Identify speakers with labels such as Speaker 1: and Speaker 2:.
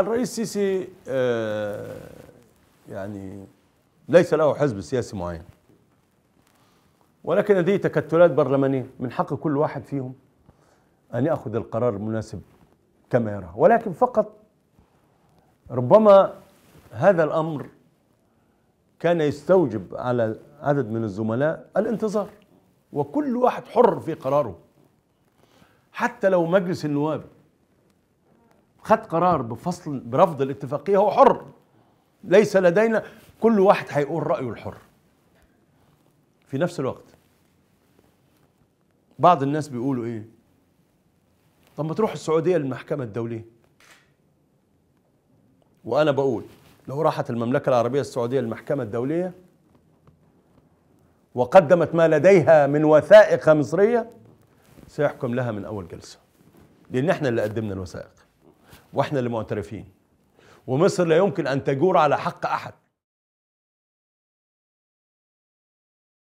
Speaker 1: الرئيس السيسي آه، يعني ليس له حزب سياسي معين ولكن لديه تكتلات برلمانية من حق كل واحد فيهم أن يأخذ القرار المناسب كما يراه ولكن فقط ربما هذا الأمر كان يستوجب على عدد من الزملاء الانتظار وكل واحد حر في قراره حتى لو مجلس النواب خد قرار بفصل برفض الاتفاقيه هو حر ليس لدينا كل واحد هيقول رايه الحر في نفس الوقت بعض الناس بيقولوا ايه طب ما تروح السعوديه للمحكمه الدوليه وانا بقول لو راحت المملكه العربيه السعوديه للمحكمه الدوليه وقدمت ما لديها من وثائق مصريه سيحكم لها من اول جلسه لان احنا اللي قدمنا الوثائق واحنا اللي معترفين ومصر لا يمكن ان تجور على حق احد